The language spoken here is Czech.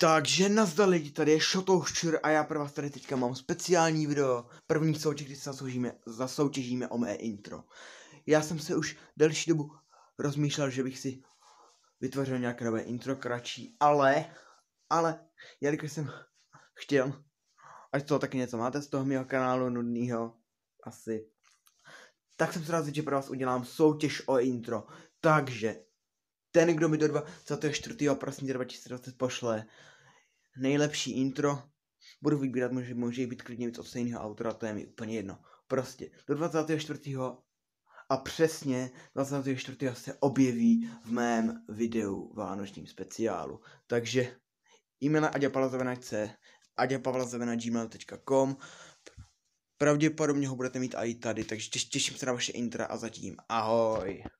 Takže nazdar lidi, tady je Shotoščur a já pro vás tady teďka mám speciální video, první soutěž, kdy se zasoužíme, zasoutěžíme o mé intro. Já jsem se už delší dobu rozmýšlel, že bych si vytvořil nějaké nové intro kratší, ale, ale, jelikož jsem chtěl, ať to taky něco máte z toho mého kanálu nudného, asi, tak jsem se rád, že pro vás udělám soutěž o intro. Takže ten, kdo mi do 24. prosince 2020 pošle nejlepší intro, budu vybírat, může, může být klidně víc od stejného autora, to je mi úplně jedno. Prostě do 24. a přesně 24. se objeví v mém videu vánočním speciálu. Takže e-mail aďapalazavenačce aďapavlazavenagmail.com Pravděpodobně ho budete mít i tady, takže těším se na vaše intra a zatím ahoj.